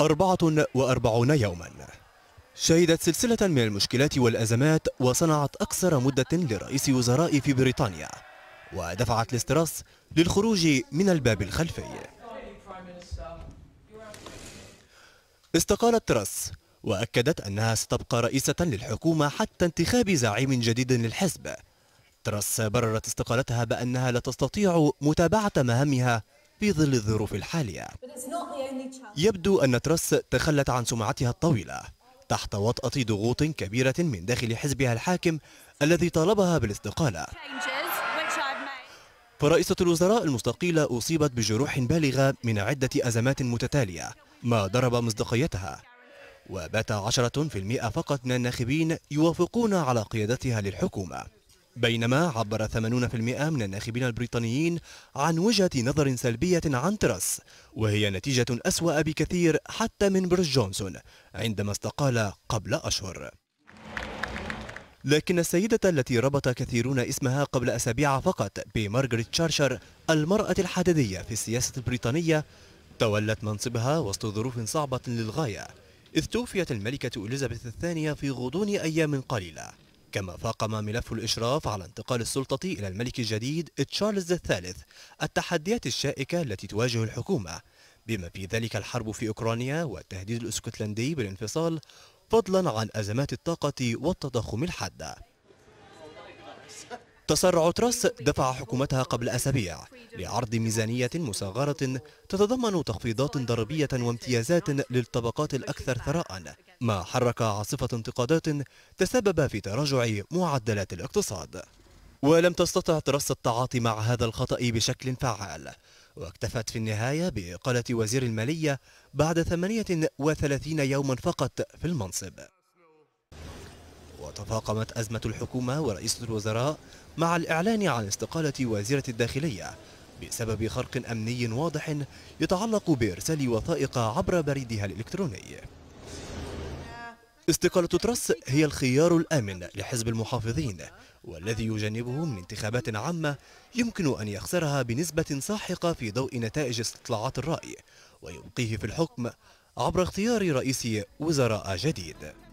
أربعة وأربعون يوما شهدت سلسلة من المشكلات والأزمات وصنعت أقصر مدة لرئيس وزراء في بريطانيا ودفعت لستراس للخروج من الباب الخلفي استقالت تراس وأكدت أنها ستبقى رئيسة للحكومة حتى انتخاب زعيم جديد للحزب تراس بررت استقالتها بأنها لا تستطيع متابعة مهامها في ظل الظروف الحالية يبدو أن ترس تخلت عن سمعتها الطويلة تحت وطأة ضغوط كبيرة من داخل حزبها الحاكم الذي طالبها بالاستقالة فرئيسة الوزراء المستقيلة أصيبت بجروح بالغة من عدة أزمات متتالية ما ضرب مصداقيتها وبات 10% فقط من الناخبين يوافقون على قيادتها للحكومة بينما عبر 80% من الناخبين البريطانيين عن وجهة نظر سلبية عن ترس وهي نتيجة أسوأ بكثير حتى من بريس جونسون عندما استقال قبل أشهر لكن السيدة التي ربط كثيرون اسمها قبل أسابيع فقط بمارغريت تشارشر المرأة الحددية في السياسة البريطانية تولت منصبها وسط ظروف صعبة للغاية إذ توفيت الملكة إليزابيث الثانية في غضون أيام قليلة كما فاقم ملف الإشراف على انتقال السلطة إلى الملك الجديد تشارلز الثالث التحديات الشائكة التي تواجه الحكومة بما في ذلك الحرب في أوكرانيا والتهديد الاسكتلندي بالانفصال فضلا عن أزمات الطاقة والتضخم الحادة تسرع تراس دفع حكومتها قبل أسابيع لعرض ميزانية مصغرة تتضمن تخفيضات ضريبية وامتيازات للطبقات الأكثر ثراء ما حرك عاصفة انتقادات تسبب في تراجع معدلات الاقتصاد ولم تستطع ترس التعاطي مع هذا الخطأ بشكل فعال واكتفت في النهاية بإقالة وزير المالية بعد 38 يوما فقط في المنصب وتفاقمت أزمة الحكومة ورئيس الوزراء مع الإعلان عن استقالة وزيرة الداخلية بسبب خرق أمني واضح يتعلق بإرسال وثائق عبر بريدها الإلكتروني استقالة ترس هي الخيار الآمن لحزب المحافظين والذي يجنبه من انتخابات عامة يمكن أن يخسرها بنسبة ساحقة في ضوء نتائج استطلاعات الرأي ويبقيه في الحكم عبر اختيار رئيس وزراء جديد